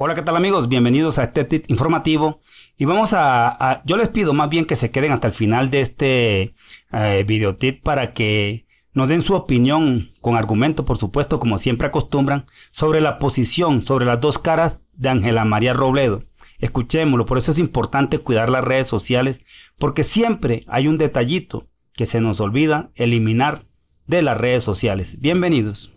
Hola, ¿qué tal amigos? Bienvenidos a este tip informativo. Y vamos a, Yo les pido más bien que se queden hasta el final de este eh, videotip para que nos den su opinión, con argumento, por supuesto, como siempre acostumbran, sobre la posición, sobre las dos caras de Ángela María Robledo. Escuchémoslo, por eso es importante cuidar las redes sociales, porque siempre hay un detallito que se nos olvida eliminar de las redes sociales. Bienvenidos.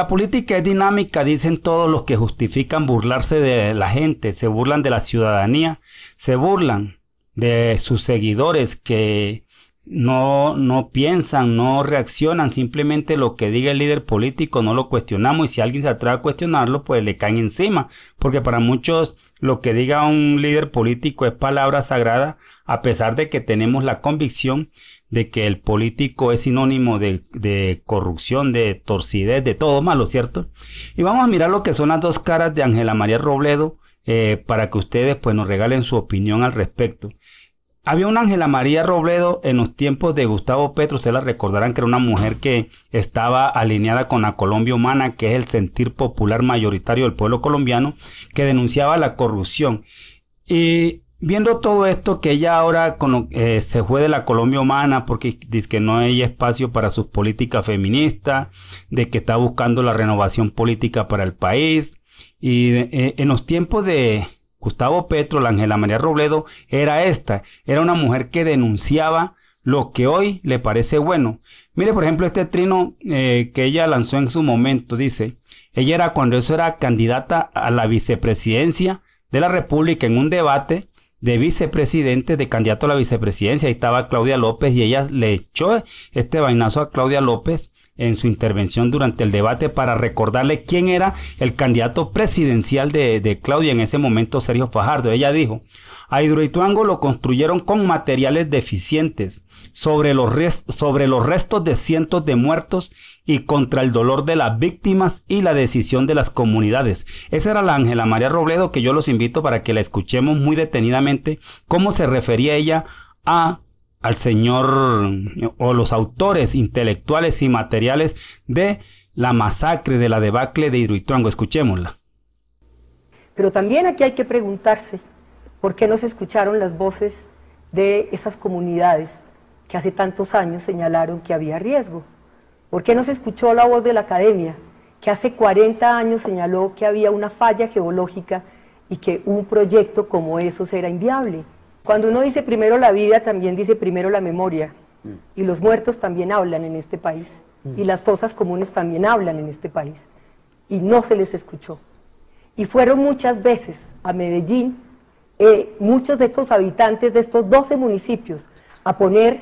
La política es dinámica, dicen todos los que justifican burlarse de la gente, se burlan de la ciudadanía, se burlan de sus seguidores que no, no piensan, no reaccionan, simplemente lo que diga el líder político no lo cuestionamos y si alguien se atreve a cuestionarlo, pues le caen encima, porque para muchos lo que diga un líder político es palabra sagrada, a pesar de que tenemos la convicción de que el político es sinónimo de, corrupción, de torcidez, de todo malo, ¿cierto? Y vamos a mirar lo que son las dos caras de Ángela María Robledo eh, para que ustedes pues nos regalen su opinión al respecto. Había una Ángela María Robledo en los tiempos de Gustavo Petro, ustedes la recordarán que era una mujer que estaba alineada con la Colombia humana, que es el sentir popular mayoritario del pueblo colombiano, que denunciaba la corrupción. Y viendo todo esto, que ella ahora eh, se fue de la Colombia humana porque dice que no hay espacio para sus políticas feministas, de que está buscando la renovación política para el país. Y eh, en los tiempos de, Gustavo Petro, la Ángela María Robledo, era esta, era una mujer que denunciaba lo que hoy le parece bueno. Mire, por ejemplo, este trino eh, que ella lanzó en su momento, dice, ella era cuando eso era candidata a la vicepresidencia de la República en un debate de vicepresidente, de candidato a la vicepresidencia, ahí estaba Claudia López y ella le echó este vainazo a Claudia López en su intervención durante el debate para recordarle quién era el candidato presidencial de, de Claudia en ese momento, Sergio Fajardo. Ella dijo, a Hidroituango lo construyeron con materiales deficientes, sobre los, sobre los restos de cientos de muertos y contra el dolor de las víctimas y la decisión de las comunidades. Esa era la Ángela María Robledo que yo los invito para que la escuchemos muy detenidamente cómo se refería ella a al señor o los autores intelectuales y materiales de la masacre de la debacle de Hidroituango. Escuchémosla. Pero también aquí hay que preguntarse por qué no se escucharon las voces de esas comunidades que hace tantos años señalaron que había riesgo. ¿Por qué no se escuchó la voz de la academia que hace 40 años señaló que había una falla geológica y que un proyecto como esos era inviable? Cuando uno dice primero la vida, también dice primero la memoria. Mm. Y los muertos también hablan en este país. Mm. Y las fosas comunes también hablan en este país. Y no se les escuchó. Y fueron muchas veces a Medellín eh, muchos de estos habitantes de estos 12 municipios a poner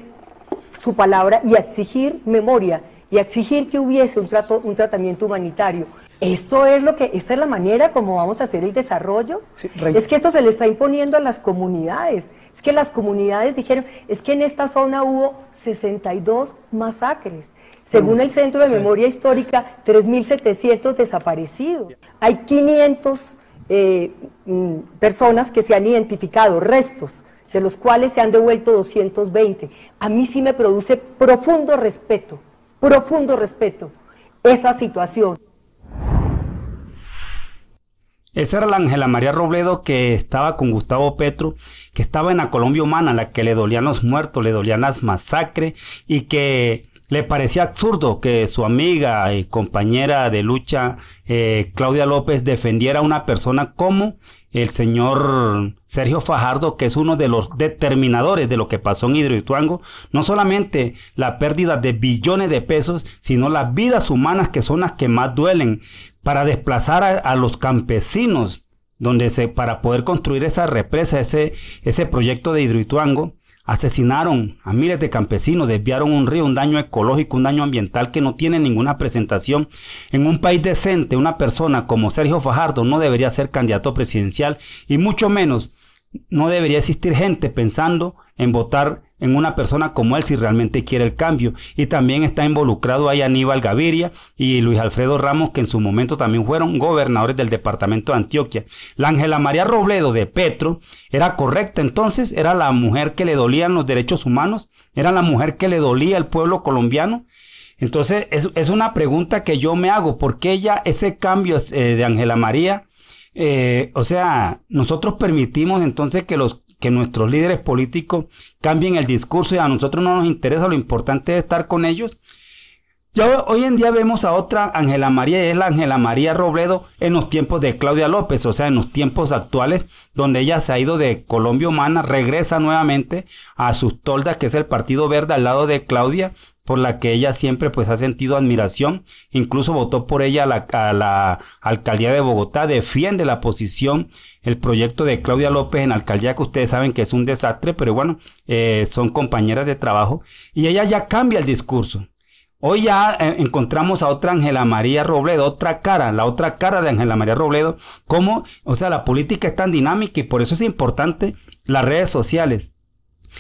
su palabra y a exigir memoria y a exigir que hubiese un, trato, un tratamiento humanitario esto es lo que, esta es la manera como vamos a hacer el desarrollo. es que esto se le está imponiendo a las comunidades. Es que las comunidades dijeron, es que en esta zona hubo 62 masacres. Según el Centro de Memoria Histórica, 3.700 desaparecidos. Hay 500 eh, mm, personas que se han identificado, restos, de los cuales se han devuelto 220. A mí sí me produce profundo respeto, profundo respeto esa situación. Esa era la Ángela María Robledo que estaba con Gustavo Petro, que estaba en la Colombia humana, la que le dolían los muertos, le dolían las masacres y que le parecía absurdo que su amiga y compañera de lucha, eh, Claudia López, defendiera a una persona como el señor Sergio Fajardo, que es uno de los determinadores de lo que pasó en Hidroituango, no solamente la pérdida de billones de pesos, sino las vidas humanas que son las que más duelen para desplazar a, los campesinos donde se, para poder construir esa represa, ese, ese proyecto de Hidroituango, asesinaron a miles de campesinos, desviaron un río, un daño ecológico, un daño ambiental que no tiene ninguna presentación. En un país decente, una persona como Sergio Fajardo no debería ser candidato presidencial y mucho menos no debería existir gente pensando en votar en una persona como él si realmente quiere el cambio. Y también está involucrado ahí Aníbal Gaviria y Luis Alfredo Ramos, que en su momento también fueron gobernadores del departamento de Antioquia. La Ángela María Robledo de Petro era correcta entonces, era la mujer que le dolían los derechos humanos, era la mujer que le dolía al pueblo colombiano. Entonces es, una pregunta que yo me hago, ¿por qué ella ese cambio eh, de Ángela María? Eh, o sea, nosotros permitimos entonces que los que nuestros líderes políticos cambien el discurso y a nosotros no nos interesa, lo importante es estar con ellos. Ya hoy en día vemos a otra Ángela María, y es la Ángela María Robledo en los tiempos de Claudia López, o sea, en los tiempos actuales, donde ella se ha ido de Colombia Humana, regresa nuevamente a sus toldas, que es el Partido Verde al lado de Claudia, por la que ella siempre pues ha sentido admiración, incluso votó por ella a la, alcaldía de Bogotá, defiende la posición, el proyecto de Claudia López en alcaldía que ustedes saben que es un desastre, pero bueno, eh, son compañeras de trabajo y ella ya cambia el discurso. Hoy ya eh, encontramos a otra Ángela María Robledo, otra cara, la otra cara de Ángela María Robledo, como, o sea, la política es tan dinámica y por eso es importante las redes sociales,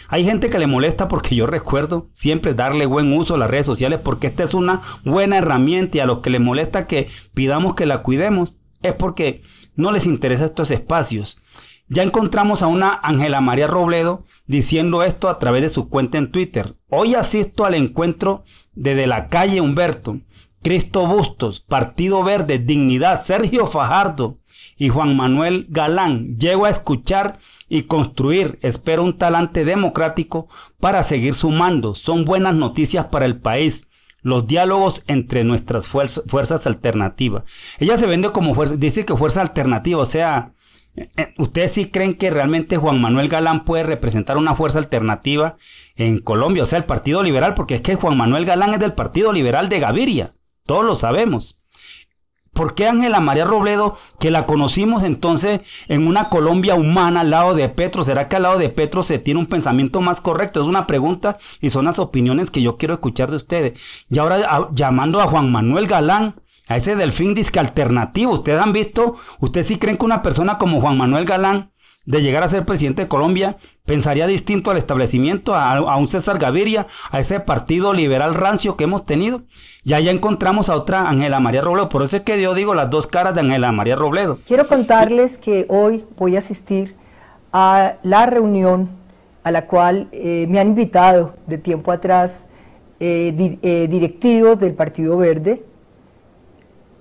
hay gente que le molesta porque yo recuerdo siempre darle buen uso a las redes sociales porque esta es una buena herramienta y a los que les molesta que pidamos que la cuidemos es porque no les interesa estos espacios. Ya encontramos a una Ángela María Robledo diciendo esto a través de su cuenta en Twitter. Hoy asisto al encuentro desde la calle Humberto, Cristo Bustos, Partido Verde, Dignidad, Sergio Fajardo, y Juan Manuel Galán, llego a escuchar y construir, espero un talante democrático para seguir sumando, son buenas noticias para el país los diálogos entre nuestras fuerzas alternativas. Ella se vende como fuerza, dice que fuerza alternativa, o sea, eh, eh, ¿ustedes sí creen que realmente Juan Manuel Galán puede representar una fuerza alternativa en Colombia, o sea, el Partido Liberal? Porque es que Juan Manuel Galán es del Partido Liberal de Gaviria, todos lo sabemos. ¿Por qué Ángela María Robledo, que la conocimos entonces en una Colombia humana al lado de Petro, será que al lado de Petro se tiene un pensamiento más correcto? Es una pregunta y son las opiniones que yo quiero escuchar de ustedes. Y ahora llamando a Juan Manuel Galán, a ese delfín disque alternativo, ustedes han visto, ustedes sí creen que una persona como Juan Manuel Galán de llegar a ser presidente de Colombia, pensaría distinto al establecimiento, a, un César Gaviria, a ese partido liberal rancio que hemos tenido. Y ya encontramos a otra Ángela María Robledo. Por eso es que yo digo las dos caras de Ángela María Robledo. Quiero contarles que hoy voy a asistir a la reunión a la cual eh, me han invitado de tiempo atrás eh, eh, directivos del Partido Verde,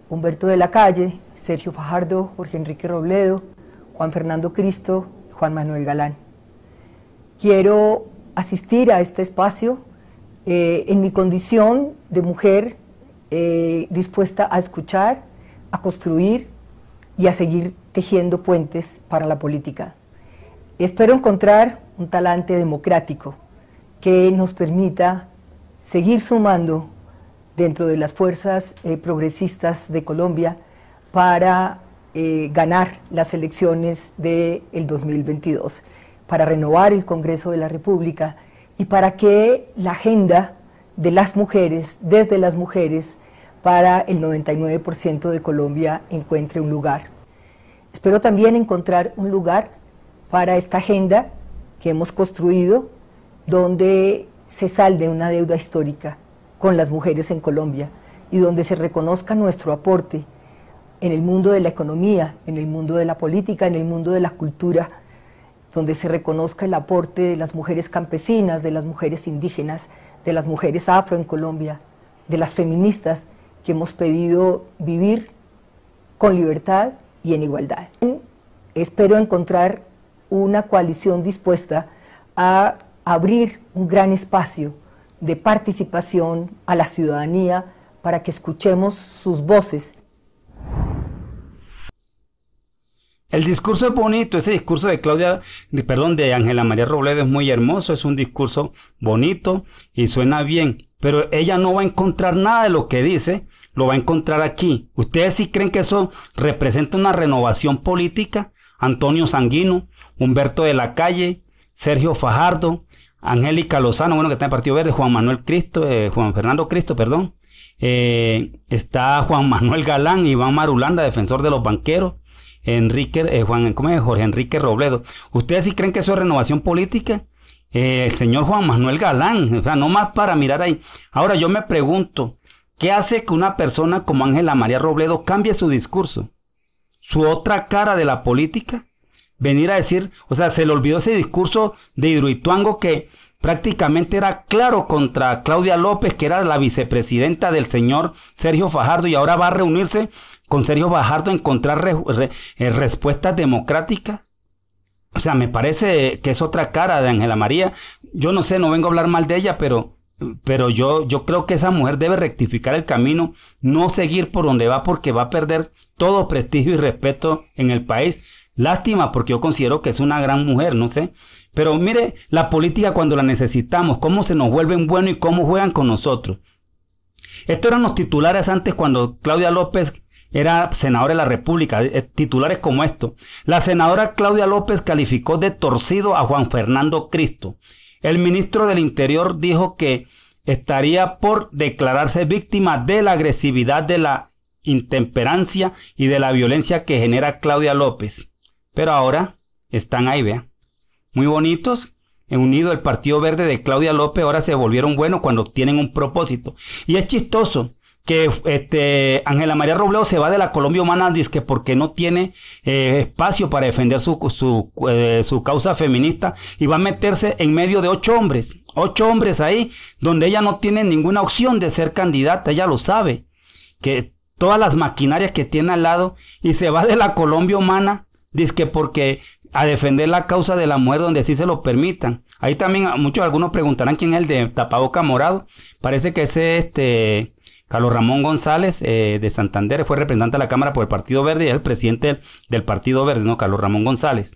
Humberto de la Calle, Sergio Fajardo, Jorge Enrique Robledo, Juan Fernando Cristo, Juan Manuel Galán. Quiero asistir a este espacio eh, en mi condición de mujer eh, dispuesta a escuchar, a construir y a seguir tejiendo puentes para la política. Espero encontrar un talante democrático que nos permita seguir sumando dentro de las fuerzas eh, progresistas de Colombia para eh, ganar las elecciones del 2022, para renovar el Congreso de la República y para que la agenda de las mujeres, desde las mujeres, para el 99% de Colombia encuentre un lugar. Espero también encontrar un lugar para esta agenda que hemos construido, donde se salde una deuda histórica con las mujeres en Colombia y donde se reconozca nuestro aporte en el mundo de la economía, en el mundo de la política, en el mundo de la cultura, donde se reconozca el aporte de las mujeres campesinas, de las mujeres indígenas, de las mujeres afro en Colombia, de las feministas que hemos pedido vivir con libertad y en igualdad. Espero encontrar una coalición dispuesta a abrir un gran espacio de participación a la ciudadanía para que escuchemos sus voces El discurso es bonito, ese discurso de Claudia, de, perdón, de Ángela María Robledo es muy hermoso, es un discurso bonito y suena bien, pero ella no va a encontrar nada de lo que dice, lo va a encontrar aquí. ¿Ustedes sí creen que eso representa una renovación política? Antonio Sanguino, Humberto de la Calle, Sergio Fajardo, Angélica Lozano, bueno, que está en el Partido Verde, Juan Manuel Cristo, eh, Juan Fernando Cristo, perdón. Eh, está Juan Manuel Galán, Iván Marulanda, defensor de los banqueros. Enrique, eh, Juan, ¿cómo es? Jorge Enrique Robledo. ¿Ustedes sí creen que eso es renovación política? Eh, el señor Juan Manuel Galán, o sea, no más para mirar ahí. Ahora yo me pregunto, ¿qué hace que una persona como Ángela María Robledo cambie su discurso? ¿Su otra cara de la política? Venir a decir, o sea, se le olvidó ese discurso de Hidroituango que prácticamente era claro contra Claudia López, que era la vicepresidenta del señor Sergio Fajardo, y ahora va a reunirse con Sergio Bajardo encontrar eh, respuestas democráticas. O sea, me parece que es otra cara de Ángela María. Yo no sé, no vengo a hablar mal de ella, pero, pero yo, yo creo que esa mujer debe rectificar el camino, no seguir por donde va porque va a perder todo prestigio y respeto en el país. Lástima, porque yo considero que es una gran mujer, no sé. Pero mire, la política cuando la necesitamos, cómo se nos vuelven buenos y cómo juegan con nosotros. Estos eran los titulares antes cuando Claudia López era senador de la República, eh, titulares como esto. La senadora Claudia López calificó de torcido a Juan Fernando Cristo. El ministro del Interior dijo que estaría por declararse víctima de la agresividad de la intemperancia y de la violencia que genera Claudia López. Pero ahora están ahí, vean. Muy bonitos, unido el Partido Verde de Claudia López, ahora se volvieron buenos cuando tienen un propósito. Y es chistoso, que este Ángela María Robleo se va de la Colombia Humana dice porque no tiene eh, espacio para defender su, su, eh, su, causa feminista y va a meterse en medio de ocho hombres, ocho hombres ahí, donde ella no tiene ninguna opción de ser candidata, ella lo sabe, que todas las maquinarias que tiene al lado y se va de la Colombia Humana dice porque a defender la causa de la muerte donde sí se lo permitan. Ahí también muchos algunos preguntarán quién es el de tapaboca morado. Parece que ese este Carlos Ramón González eh, de Santander fue representante de la Cámara por el Partido Verde y es el presidente del, Partido Verde, ¿no? Carlos Ramón González.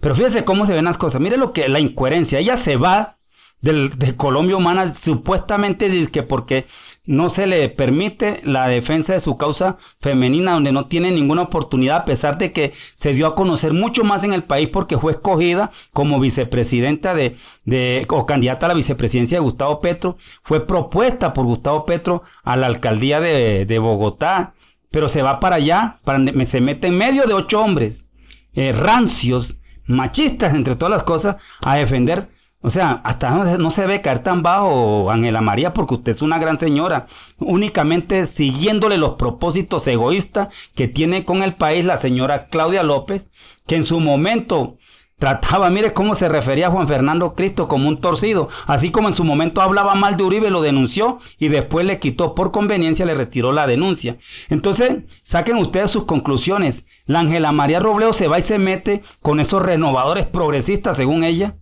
Pero fíjese cómo se ven las cosas. Mire lo que la incoherencia. Ella se va de Colombia Humana, supuestamente dice que porque no se le permite la defensa de su causa femenina, donde no tiene ninguna oportunidad, a pesar de que se dio a conocer mucho más en el país porque fue escogida como vicepresidenta de, de o candidata a la vicepresidencia de Gustavo Petro, fue propuesta por Gustavo Petro a la alcaldía de, Bogotá, pero se va para allá, para, se mete en medio de ocho hombres eh, rancios, machistas, entre todas las cosas, a defender o sea, hasta no se, ve caer tan bajo, Ángela María, porque usted es una gran señora, únicamente siguiéndole los propósitos egoístas que tiene con el país la señora Claudia López, que en su momento trataba, mire cómo se refería a Juan Fernando Cristo como un torcido, así como en su momento hablaba mal de Uribe, lo denunció y después le quitó por conveniencia, le retiró la denuncia. Entonces, saquen ustedes sus conclusiones. La Ángela María Robleo se va y se mete con esos renovadores progresistas, según ella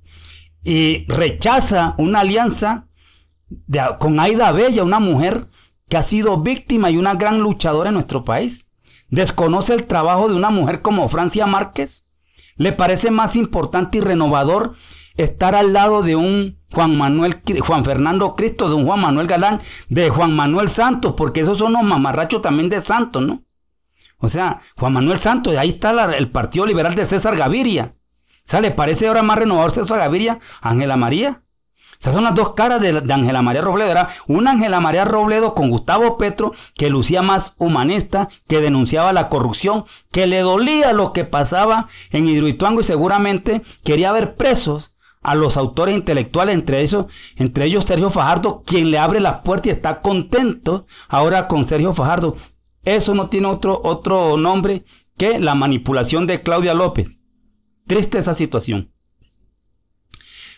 y rechaza una alianza con Aida Bella, una mujer que ha sido víctima y una gran luchadora en nuestro país. Desconoce el trabajo de una mujer como Francia Márquez. Le parece más importante y renovador estar al lado de un Juan Manuel, Juan Fernando Cristo, de un Juan Manuel Galán, de Juan Manuel Santos, porque esos son los mamarrachos también de Santos, ¿no? O sea, Juan Manuel Santos, ahí está el Partido Liberal de César Gaviria sale ¿le parece ahora más renovador César a Gaviria, Ángela María? Esas son las dos caras de, Ángela María Robledo. Era una Ángela María Robledo con Gustavo Petro que lucía más humanista, que denunciaba la corrupción, que le dolía lo que pasaba en Hidroituango y seguramente quería ver presos a los autores intelectuales, entre ellos, entre ellos Sergio Fajardo, quien le abre las puertas y está contento ahora con Sergio Fajardo. Eso no tiene otro, otro nombre que la manipulación de Claudia López. Triste esa situación.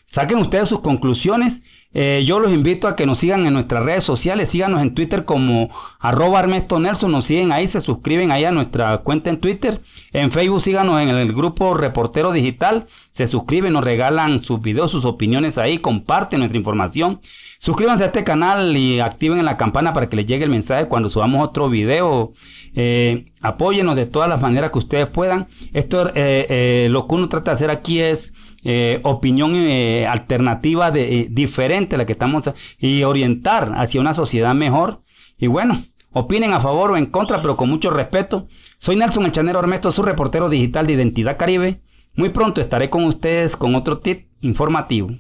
Saquen ustedes sus conclusiones. Eh, yo los invito a que nos sigan en nuestras redes sociales. Síganos en Twitter como arroba armesto Nelson. Nos siguen ahí, se suscriben ahí a nuestra cuenta en Twitter. En Facebook síganos en el grupo Reportero Digital. Se suscriben, nos regalan sus videos, sus opiniones ahí, comparten nuestra información. Suscríbanse a este canal y activen la campana para que les llegue el mensaje cuando subamos otro video. Eh, apóyenos de todas las maneras que ustedes puedan. Esto, eh, eh, lo que uno trata de hacer aquí es opinión alternativa de, diferente a la que estamos y orientar hacia una sociedad mejor. Y bueno, opinen a favor o en contra, pero con mucho respeto. Soy Nelson El Chanero su reportero digital de Identidad Caribe. Muy pronto estaré con ustedes con otro tip informativo.